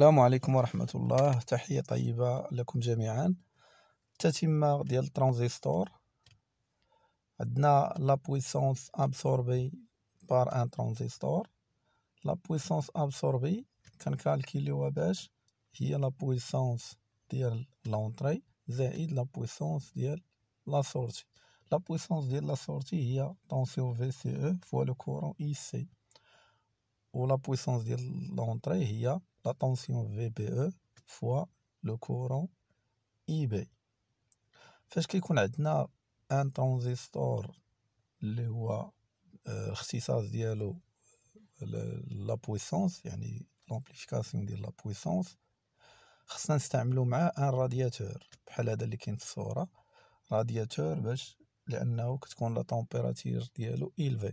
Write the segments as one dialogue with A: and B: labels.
A: السلام عليكم ورحمة الله تحية طيبة لكم جميعا التتمة ديال الترانزيستور عندنا لا بويسونس ابسوربي بار ان ترانزيستور لا بويسونس ابسوربي كنكالكيليوها باش هي لا بويسونس ديال لونطري زائد لا بويسونس ديال لا سورتي لا بويسونس ديال لا سورتي هي طونسيون في سي او e فوا لو كورون اي سي و لا بويسونس ديال لونطري هي la tension VBE fois le courant IB فاش كيكون عندنا ان ترانزستور اللي هو اختصاص ديالو لا بويسونس يعني لامبليفيكاسيون ديال لا بويسونس خصنا نستعملو معاه ان رادياتور بحال هذا اللي كاين في الصوره رادياتور باش لانه كتكون لا طومبيراتير ديالو ايلفي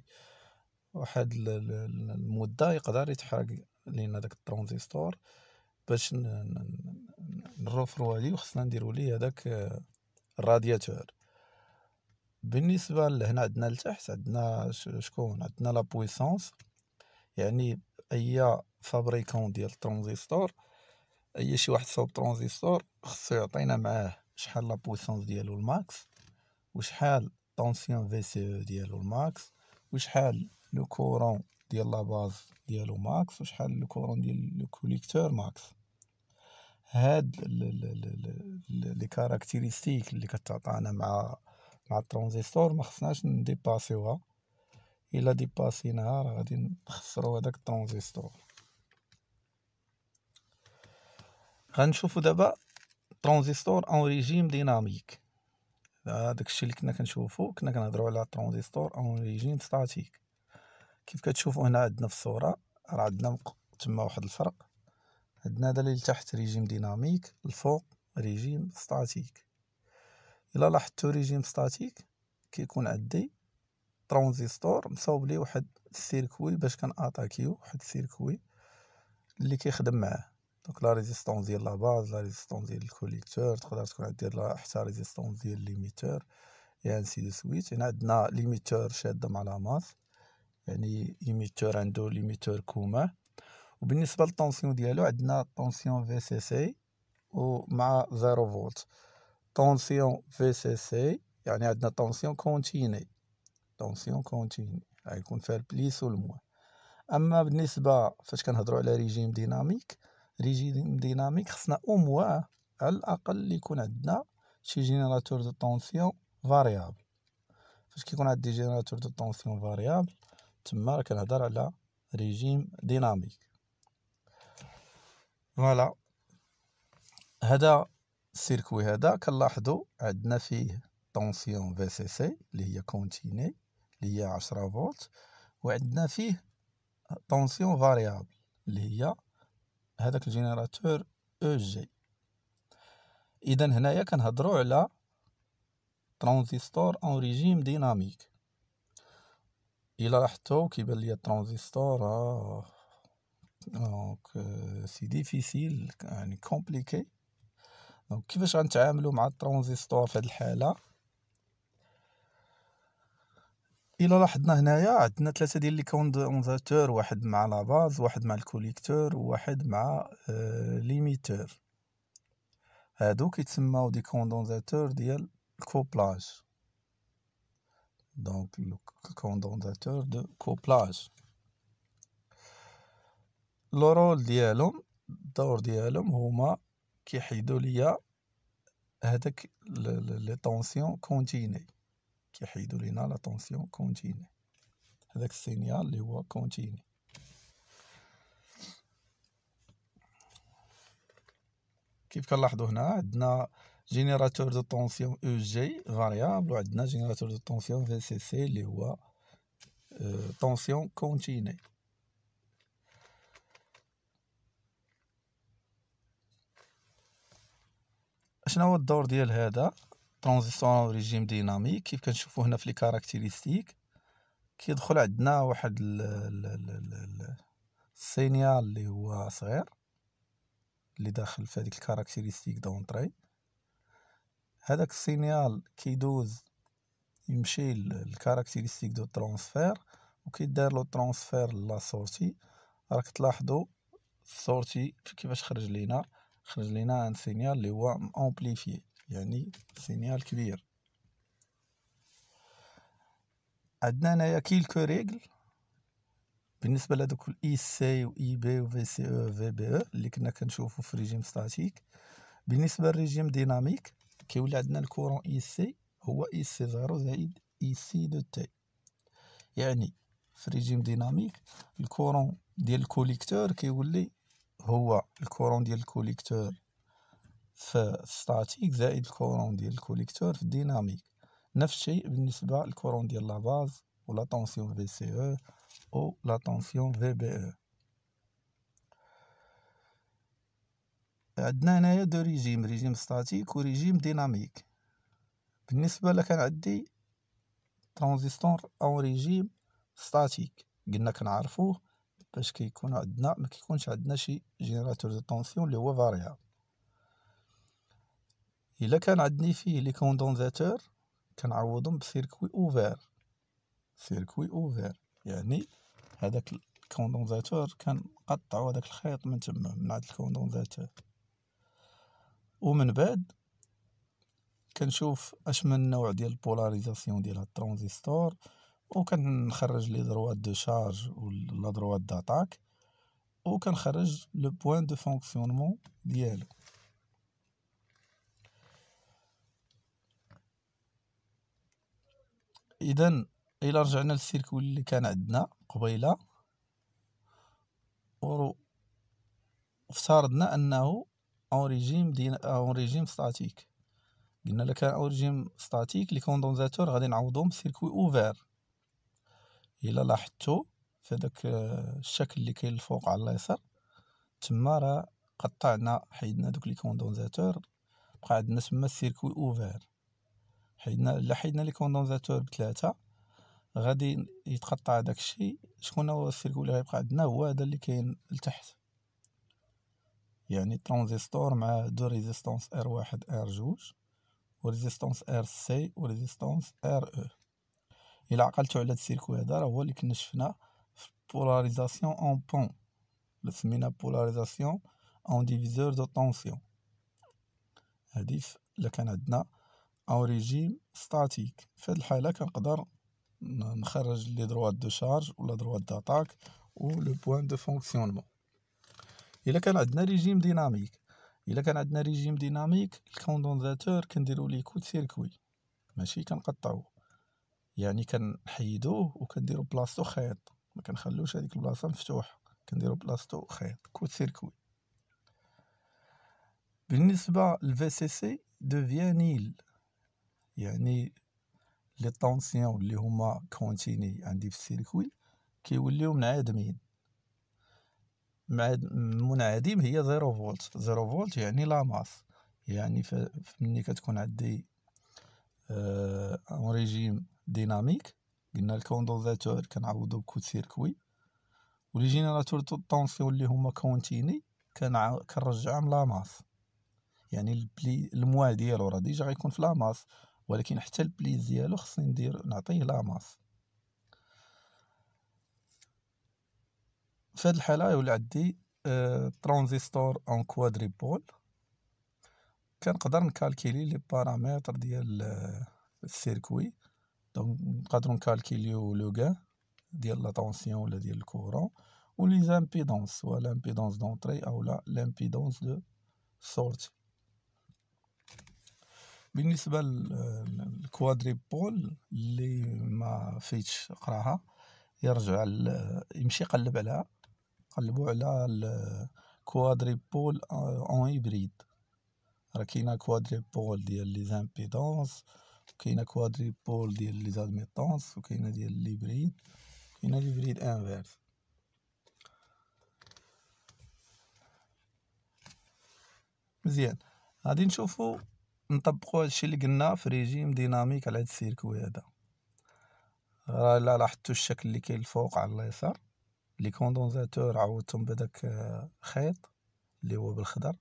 A: واحد المده يقدر يتحرق لان داك الترونزيستور باش نروفرو عليه وخصنا نديرو ليه هذاك آه، الرادياتور بالنسبه لهنا عندنا لتحت عندنا شكون عندنا لا بويسونس يعني اي فابريكون ديال الترونزيستور اي شي واحد صوب ترونزيستور خصو يعطينا معاه شحال لا بويسونس ديالو الماكس وشحال طونسيون في سي او ديالو الماكس وشحال لو كورون ديال لاباز ديالو ماكس وشحال الكورون ديال الكوليكتور ماكس هاد لي كاركتيريستيك اللي كتعطانا مع مع الترونزيستور ما خصناش نديباسيوها الا ديباسيناها راه غادي نخسرو هذاك الترونزيستور غنشوفو دابا ترونزيستور اون ريجيم ديناميك الشيء اللي كنا كنشوفو كنا كنهضروا على ترونزيستور اون ريجيم ستاتيك كيف كتشوفوا هنا عندنا في الصوره راه عندنا تما واحد الفرق عندنا هذا اللي لتحت ريجيم ديناميك الفوق ريجيم ستاتيك الا لاحظتوا ريجيم ستاتيك كيكون عندي ترانزيستور مصاوب ليه واحد السيركوي باش كناتاكيو واحد السيركوي اللي كيخدم معاه دونك لا ريزيستونس ديال لا باز لا ريزيستونس ديال الكوليكتور تقدر تكون عندي لا حتى ريزيستونس ديال ليميتور يا انسي دو سويت هنا عندنا ليميتور شاده مع لا ماس يعني إيميتور عنده ليميتور كوما وبالنسبة للطونسيون ديالو عندنا طونسيون في سي سي ومع زيرو فولت طونسيون في سي سي يعني عندنا طونسيون كونتيني طونسيون كونتيني غيكون فيها البليس والموان اما بالنسبه فاش كنهضروا على ريجيم ديناميك ريجيم ديناميك خصنا او موا على الاقل اللي يكون عندنا شي جينيراتور دو طونسيون فاريابل فاش كيكون عندي جينيراتور دو طونسيون فاريابل تما راه كنهضر على ريجيم ديناميك فوالا هذا السيركوي هذا كنلاحظوا عندنا فيه طونسيون في سي سي اللي هي كونتيني اللي هي 10 فولت وعندنا فيه طونسيون فاريابل اللي هي هذاك الجينيراتور او جي اذا هنايا كنهضروا على ترانزستور اون ريجيم ديناميك الا لاحظتو كيبان ليا الترانزستور دونك سي ديفيسيل يعني كومبليكي دونك كيفاش غنتعاملو مع الترانزستور في هاد الحاله الا لاحظنا هنايا عندنا ثلاثه ديال لي كوندونزاتور واحد مع لا باز واحد مع الكوليكتور وواحد مع ليميتور هادو كيتسماو دي كوندونزاتور ديال الكوبلاج donc le condensateur de couplage الرول ديالهم الدور ديالهم هما كيحيدو ليا هذاك لي طونسيون كونتيني كيحيدو لينا لا طونسيون كونتيني هذاك السينيال اللي هو كونتيني كيف كنلاحظوا هنا عندنا جينيراتور دو طونسيون او جي فاريابل وعندنا جينيراتور دو طونسيون في سي سي اللي هو طونسيون كونتيني شنو هو الدور ديال هذا ترانزيسيون ريجيم ديناميك كيف كنشوفو هنا في لي كاركتيريستيك كيدخل عندنا واحد السينيال اللي هو صغير اللي داخل في هذيك الكاركتيريستيك دا هذاك السينيال كيدوز يمشي للكاركتيريستيك دو ترونسفير وكيدار له ترونسفير لا سورتي راك تلاحظوا السورتي كيفاش خرج لينا خرج لينا ان سينيال اللي هو امبليفي يعني سينيال كبير عندنا هنايا كيلكو ريغل بالنسبه لهذوك إي سي e و إي e بي و في سي او و في بي او اللي كنا كنشوفو في ريجيم ستاتيك بالنسبه للريجيم ديناميك كيولي عندنا الكورون اي سي هو اي سي زيرو زائد اي سي دو تي يعني في ريجيم ديناميك الكورون ديال الكوليكتور كيولي هو الكورون ديال الكوليكتور في ستاتيك زائد الكورون ديال الكوليكتور في الديناميك نفس الشيء بالنسبه للكورون ديال لاباز ولا طونسيون في سي او ولا لا في بي او عندنا هنايا دو ريجيم ريجيم ستاتيك وريجيم ديناميك بالنسبه لك كان عندي ترانزيستور اون ريجيم ستاتيك قلنا كنعرفوه باش كيكون عندنا ما كيكونش عندنا شي جينيراتور دو طونسيون اللي هو فاريابل الا كان عندني فيه لي كوندونزاتور كنعوضهم بسيركوي اوفير سيركوي اوفير يعني هذاك الكوندونزاتور كنقطعو هذاك الخيط من تما من عند الكوندونزاتور ومن بعد كنشوف اش من نوع ديال البولاريزاسيون ديال هاد الترانزستور وكنخرج لي دروات دو شارج ولا دروات داتاك وكنخرج لو بوين دو فونكسيونمون ديالو اذا الى رجعنا للسيركو اللي كان عندنا قبيله افترضنا انه اون ريجيم دي اون ريجيم ستاتيك قلنا لك اون ريجيم ستاتيك لي كوندونزاتور غادي نعوضهم بسيركوي اوفر الا لاحظتو في داك آه، الشكل اللي كاين الفوق على اليسار تما راه قطعنا حيدنا دوك لي كوندونزاتور بقى عندنا تما السيركوي اوفر حيدنا الا حيدنا لي كوندونزاتور بثلاثه غادي يتقطع داكشي شكون هو السيركوي اللي غيبقى عندنا هو هذا اللي كاين لتحت يعني ترانزستور مع دو ريزيستونس ار واحد ار جوج وريزيستانس ار سي وريزيستانس ار او الى عقلتو على هاد السيركو هذا راه هو اللي كنا شفنا في بولاريزاسيون اون بون اللي سمينا بولاريزاسيون اون ديفيزور دو طونسيون هادي الا كان عندنا اون ريجيم ستاتيك في هاد الحاله كنقدر نخرج لي دروات دو شارج ولا دروات داتاك و لو بوان دو فونكسيونمون الا كان عندنا ريجيم ديناميك الا كان عندنا ريجيم ديناميك الكوندونزاتور كنديرو ليه كوت سيركوي ماشي كنقطعو يعني كنحيدوه وكنديروا بلاصتو خيط ما كنخلوش هذيك البلاصه مفتوحه كنديرو بلاصتو خيط كوت سيركوي بالنسبه للفي سي سي دوفيا نيل يعني لي طونسيون اللي هما كونتيني عندي في السيركوي كيوليو منعدمين منعدم هي زيرو فولت زيرو فولت يعني لا ماس يعني ملي كتكون عندي اون آه ريجيم ديناميك قلنا الكوندوزاتور كنعوضو بكود سيركوي ولي جينيراتور دو طونسيون اللي هما كونتيني كنرجعهم لا ماس يعني البلي الموا ديالو راه ديجا غيكون في لا ماس ولكن حتى البليز ديالو خصني ندير نعطيه لا ماس في هذه الحاله يولي عندي اه ترانزيستور اون كوادريبول كنقدر نكالكيلي لي بارامتر ديال آه، السيركوي دونك نقدرو نكالكيليو لو غان ديال لا طونسيون ولا ديال الكورون و لي زامبيدونس ولا لامبيدونس دونتري او لا لامبيدونس دو سورتي بالنسبه للكوادريبول آه، اللي ما فيتش قراها يرجع آه، يمشي يقلب عليها قلبوا على الكوادريبول اون هيبريد راه كاينه كوادريبول ديال لي زامبيدونس كاينه كوادريبول ديال لي زادميتونس وكاينه ديال ليبريد كاينه بريد انفيرس مزيان غادي نشوفو نطبقو هادشي اللي قلنا في ريجيم ديناميك على هاد السيركوي هذا راه الا لاحظتو الشكل اللي كاين الفوق على اليسار لي كوندونزاتور عوضتهم بداك آه، خيط اللي هو بالخضر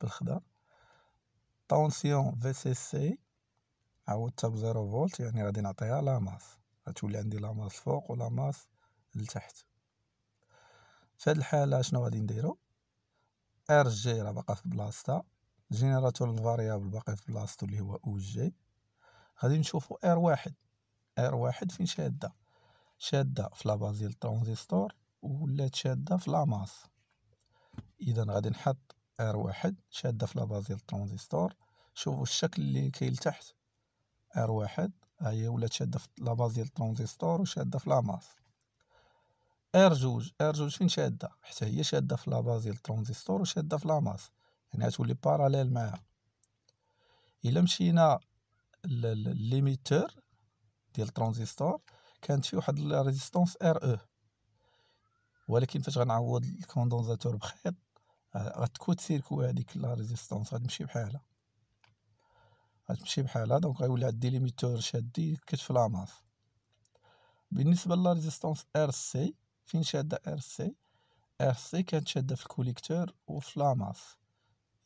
A: بالخضر طونسيون في سي سي عوضتها بزيرو فولت يعني غادي نعطيها لاماس غتولي عندي لاماس فوق و لاماس لتحت في هاد الحالة شنو غادي نديرو ار جي راه باقا في بلاصتها جينيراتور الفاريابل باقي في بلاصتو اللي هو او جي غادي نشوفو ار واحد ار واحد فين شاده شاده في لاباز ديال الترانزستور ولات شاده في لاماس اذا غادي نحط ار واحد شاده في لاباز ديال شوفوا الشكل اللي كاين لتحت ار واحد ها هي ولات شاده في لاباز ديال وشاده في لاماس ار جوج ار جوج فين شاده حتى هي شاده في لاباز ديال وشاده في لاماس يعني غتولي باراليل معاها الا مشينا للليميتر ديال الترانزستور كانت فيه واحد لا ريزيستونس ار او ولكن فاش غنعوض الكوندونزاتور بخيط آه، غتكوت سيركو هذيك لا ريزيستونس غتمشي بحالها غتمشي بحالها دونك غيولي عندي ليميتور شادي كتف لاماس بالنسبه لا ريزيستونس ار سي فين شاده ار سي ار سي كانت شاده في الكوليكتور وفي لاماس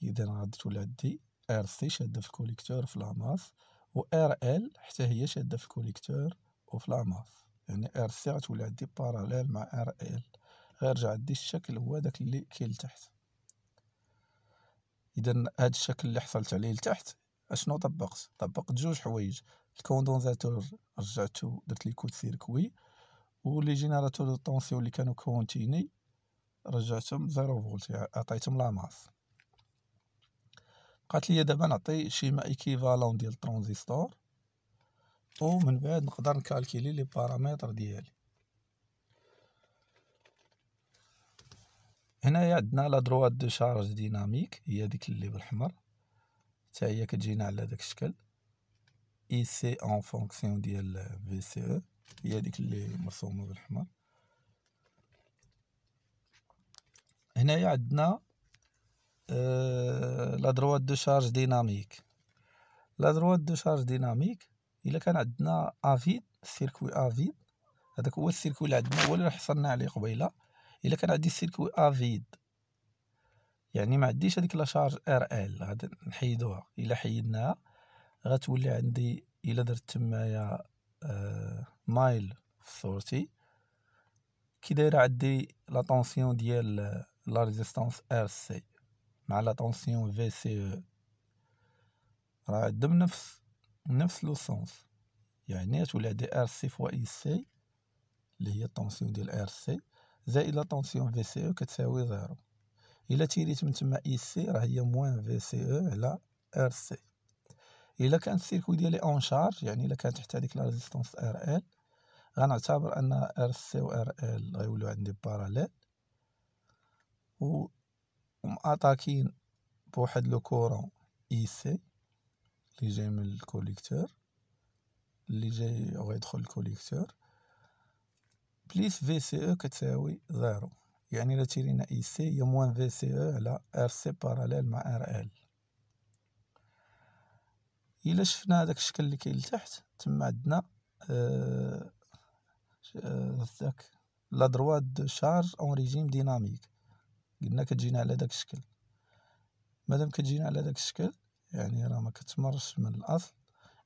A: اذا غادي تولي عندي ار سي شاده في الكوليكتور في لاماس و ار ال حتى هي شاده في الكوليكتور في الاماف يعني ار سي غتولي عندي باراليل مع ار ال غيرجع عندي الشكل هو داك اللي كاين لتحت اذا هاد الشكل اللي حصلت عليه لتحت اشنو طبقت طبقت جوج حوايج الكوندونزاتور رجعتو درت لي كود سيركوي ولي جينيراتور دو طونسيون اللي كانوا كونتيني رجعتهم زيرو فولت يعني عطيتهم لا ماس قالت لي دابا نعطي شي ما ايكيفالون ديال الترونزيستور ومن بعد نقدر نكالكيلي لي بارامتر ديالي هنايا عندنا لا دروات دو شارج ديناميك هي ديك اللي بالحمر حتى هي كتجينا على داك الشكل اي سي اون فونكسيون ديال في سي او هي ديك اللي مرسومه بالحمر هنايا عندنا آه، لا دروات دو شارج ديناميك لا دروات دو شارج ديناميك الا كان عندنا افيد سيركوي افيد هذاك هو السيركوي اللي عندنا هو اللي حصلنا عليه قبيله الا كان عندي السيركوي افيد يعني ما عنديش هذيك لا شارج ار ال غادي نحيدوها الا حيدناها غتولي عندي الا درت تمايا آه مايل في كي دايره عندي لا طونسيون ديال آه، لا ريزيستانس ار سي مع لا طونسيون في سي راه عندهم نفس نفس لو سونس يعني تولي عندي ار سي فوا اي سي اللي هي الطونسيون ديال ار سي زائد لا طونسيون في سي او كتساوي زيرو الا تيريت من تما اي سي راه هي موان في سي او على ار سي الا كان السيركوي ديالي اون شارج يعني الا كانت تحت هذيك لا ريزيستونس ار ال غنعتبر ان ار سي و ار ال غيولوا عندي باراليل و مأطاكين بواحد لو كورون اي سي اللي جاي من الكوليكتور اللي جاي غيدخل الكوليكتور بليس في سي او كتساوي زيرو يعني لا تيرينا اي سي هي موان في سي او على ار سي باراليل مع ار ال إلا شفنا هذاك الشكل اللي كاين لتحت تما عندنا آه داك آه، لا دروا دو شارج اون ريجيم ديناميك قلنا كتجينا على داك الشكل مادام كتجينا على داك الشكل يعني راه ما كتمرش من الاصل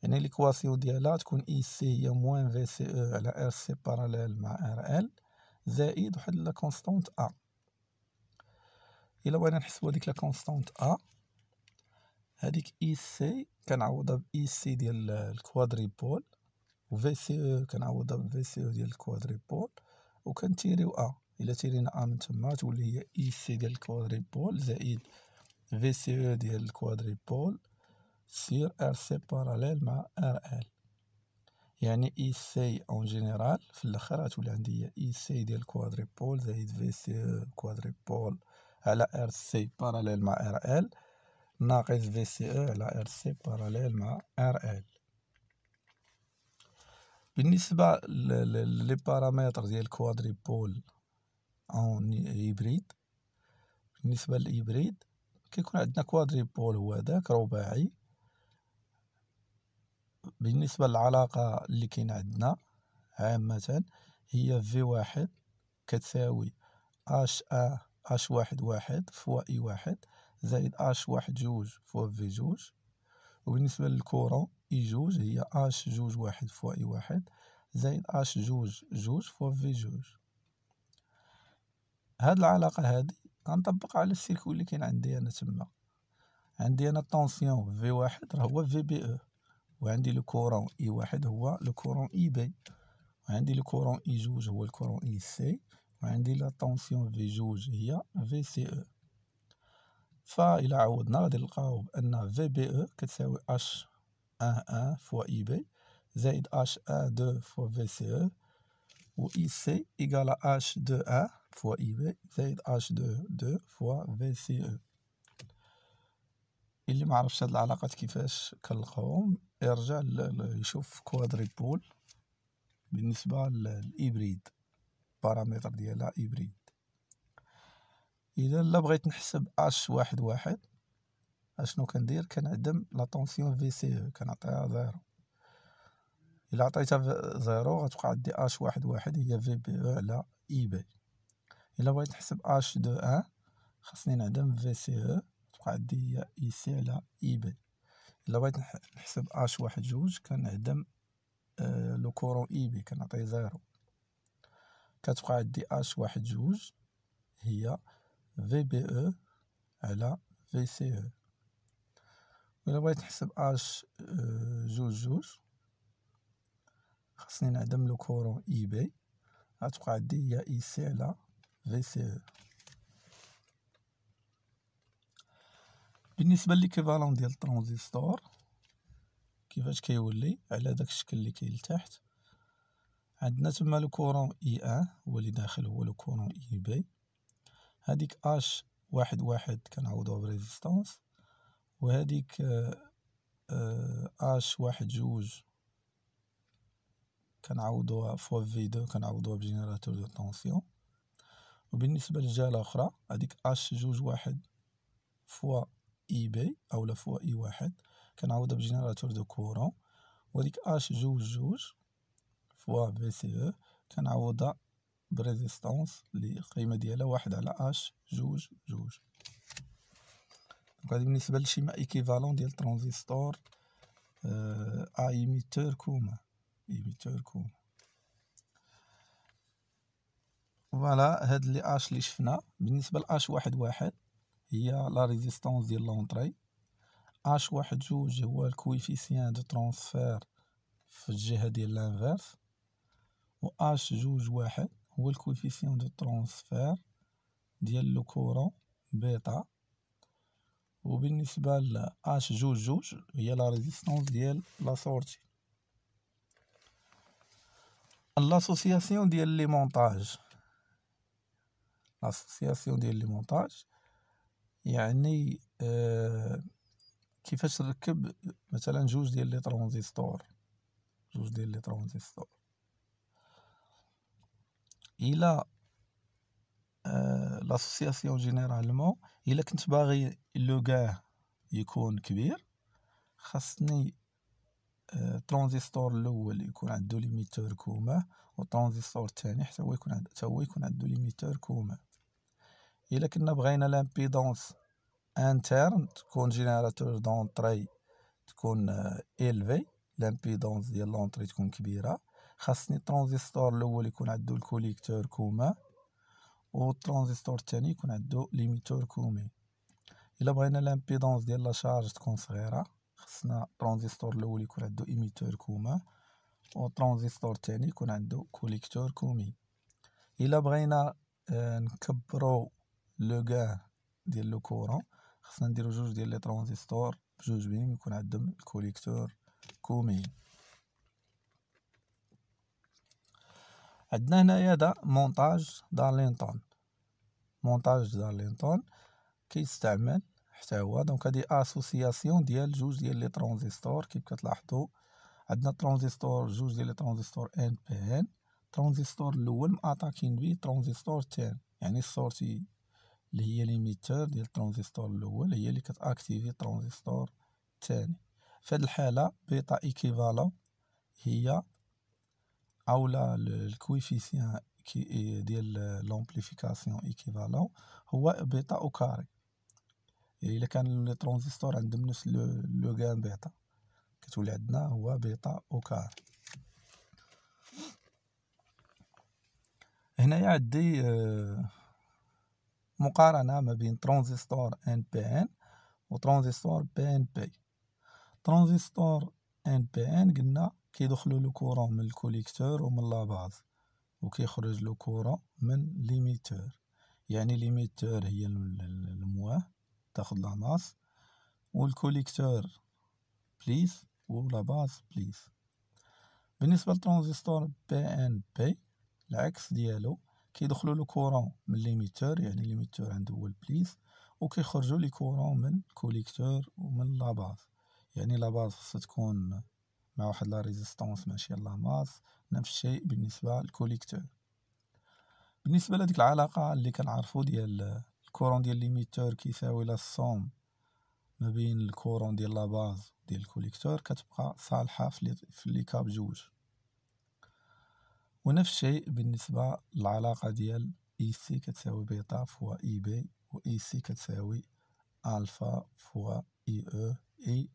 A: يعني ليكواسيون ديالها تكون اي e سي هي موان في سي او على ار سي باراليل مع ار ال زائد واحد لا كونستانت ا الا بغينا نحسبو هاديك لا كونستانت ا هاديك اي e سي كنعوضها باي سي e ديال الكوادريبول في سي او كنعوضها بفي سي او ديال الكوادريبول كنتيريو ا الا تيرينا ا من تما تولي هي اي سي ديال الكوادريبول زائد في سي او ديال الكوادريبول سير ار سي باراليل مع ار ال يعني اي سي اون جينيرال في الاخر غتولي عندي اي سي e ديال الكوادريبول زائد في سي او كوادريبول على ار سي باراليل مع ار ال ناقص في سي او على ار سي باراليل مع ار ال بالنسبه لي بارامتر ديال الكوادريبول اون هيبريد بالنسبه للهيبريد كيكون عندنا كوادريبول هو هذاك رباعي بالنسبة للعلاقة اللي كاين عندنا عامة هي في واحد كتساوي اش ا اش واحد واحد فوا اي e واحد زائد اش واحد جوج فوا في جوج وبالنسبة للكرة اي e جوج هي اش جوج واحد فوا اي e واحد زائد اش جوج جوج فوا في جوج هاد العلاقة هادي غنطبق على السيركو اللي كاين عندي انا تما عندي انا طونسيون في واحد راه هو في بي او وعندي لو كورون اي e واحد هو لو كورون اي e بي وعندي لو كورون اي e جوج هو الكورون اي سي وعندي لا طونسيون في جوج هي في سي او فا الى عوضنا غادي نلقاو بأن في بي او كتساوي اش ان ان فوا اي بي زائد اش ان دو فوا في سي او و اي سي egale اش دو ا فوا اي بي زايد اش دو دو فوا في سي او اللي ما عرفش هاد العلاقات كيفاش كنلقاهم يرجع يشوف كوادريبول بالنسبه للإبريد بارامتر ديالها إبريد اذا لا بغيت نحسب اش واحد واحد اشنو كندير كنعدم لا طونسيون في سي او كنعطيها زيرو الا عطيتها زيرو غتبقى عندي اش واحد واحد هي في بي او على اي بي الا بغيت نحسب اش دو ان خاصني نعدم في سي او تبقى عندي هي اي سي على اي بي الا بغيت نحسب اش واحد جوج كنعدم آه، لو كورون اي بي كنعطيه زيرو كتبقى عندي اش واحد جوج هي في بي او على في سي او الا بغيت نحسب اش آه، جوج جوج خاصني نعدم لو كورون اي بي غتبقى عندي هي اي سي على في سي او بالنسبه ليكيفالون ديال الترانزستور كيفاش كيولي على داك الشكل اللي كاين لتحت عندنا تما لو كورون اي ان هو اللي داخل هو لو كورون اي بي هذيك اش واحد واحد كنعوضوها بريزيستانس وهذيك اش آه، آه، واحد جوج كنعوضوها فوا في دو كنعوضوها بجينيراتور دو طونسيون وبالنسبة للجهة الأخرى هاديك اش جوج واحد فوا اي بي أولا فوا اي واحد كنعوضها بجينيراتور دو كورون وهذيك اش جوج جوج فوا بي سي او كنعوضها بريزيستونس اللي القيمة ديالها واحد على اش جوج جوج دونك هادي بالنسبة لشي ما ايكيفالون ديال ترانزستور ا آه، ايميتور كومان يبيتاركو إيه، فوالا هاد لي اش لي شفنا بالنسبه لاش واحد واحد هي لا ريزيستانس ديال لونطري اش واحد جوج هو الكويفيسيان دو ترونسفير في الجهه ديال لانفيرس و اش جوج واحد هو الكويفيسيان دو ترونسفير ديال لو كورون بيتا وبالنسبه ل اش جوج جوج هي لا ريزيستانس ديال لا سورتي لاسوسياسيون ديال لي مونتاج لاسوسياسيون ديال لي مونتاج يعني آه كيفاش نركب مثلا جوج ديال لي ترانزيستور جوج ديال لي ترانزيستور الى آه لاسوسياسيون جينيرالمون الى كنت باغي لو يكون كبير خاصني الترانزستور الاول يكون عنده ليميتور كوما والترانزستور الثاني حتى هو يكون حتى هو يكون عنده ليميتور كوما الا كنا بغينا لامبيدونس انترن تكون جينيراتور دونطري تكون الفي آه، لامبيدونس ديال لونطري تكون كبيره خاصني الترانزستور الاول يكون عنده الكوليكتور كوما والترانزستور الثاني يكون عنده ليميتور كومي الا بغينا لامبيدونس ديال لا شارج تكون صغيره خصنا ترانزستور الاول يكون عنده ايميتور و والترانزستور الثاني يكون عنده كوليكتور كومي الا بغينا آه، نكبروا لو غان ديال لو كورون خصنا نديرو جوج ديال لي ترانزستور بجوج بهم يكون عندهم الكوليكتور كومي عندنا هنايا دا مونتاج دارلينتون مونتاج دارلينتون كيستعمل حتى هو دونك هادي اسوسياسيون ديال جوج ديال لي ترونزيستور كيف كتلاحظوا عندنا ترونزيستور جوج ديال لي ترونزيستور ان بي ان ترونزيستور الاول ماتاكين بيه ترونزيستور تان يعني السورتي اللي هي ليميتور ديال ترونزيستور الاول هي اللي كتاكتيفي ترونزيستور الثاني في هذه الحاله بيتا ايكيفالون هي اولا الكويفيسيان ديال لامبليفيكاسيون ايكيفالون هو بيتا او كاري يعني الا كان لي ترونزيستور عندهم نفس لو غان بيتا كتولي عندنا هو بيتا او كار هنايا عندي آه، مقارنة ما بين ترونزيستور ان بي ان ترونزيستور بي ان بي ترونزيستور ان بي ان قلنا كيدخلوا لو كورون من الكوليكتور ومن لاباز وكيخرج لو كورون من ليميتور يعني ليميتور هي المواه تاخد لها ماس والكوليكتور بليز ولا باز بليز بالنسبة للترانزستور بي ان بي العكس ديالو كيدخلوا له كورون من ليميتور يعني ليميتور عنده هو البليز وكيخرجوا لي كورون من كوليكتور ومن لاباز يعني لاباز خصها تكون مع واحد لا ريزيستانس ماشي لا ماس نفس الشيء بالنسبه للكوليكتور بالنسبه لهذيك العلاقه اللي كنعرفو ديال الكورون ديال ليميتور كيساوي لا الصوم ما بين الكورون ديال لا باز ديال الكوليكتور كتبقى صالحه في لي كاب جوج ونفس الشيء بالنسبه للعلاقه ديال اي e سي كتساوي بيتا فوا اي e بي و اي e سي كتساوي الفا فوا اي او اي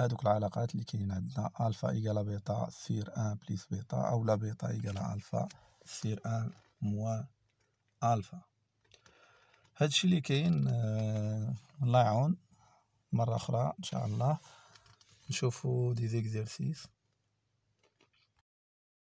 A: هادوك العلاقات اللي كاين عندنا الفا ايكالا بيتا سير ان بليس بيتا او لا بيتا ايكالا الفا سير ان موان الفا هادشي اللي كاين آه، الله يعاون مره اخرى ان شاء الله نشوفو دي زيكزارسيس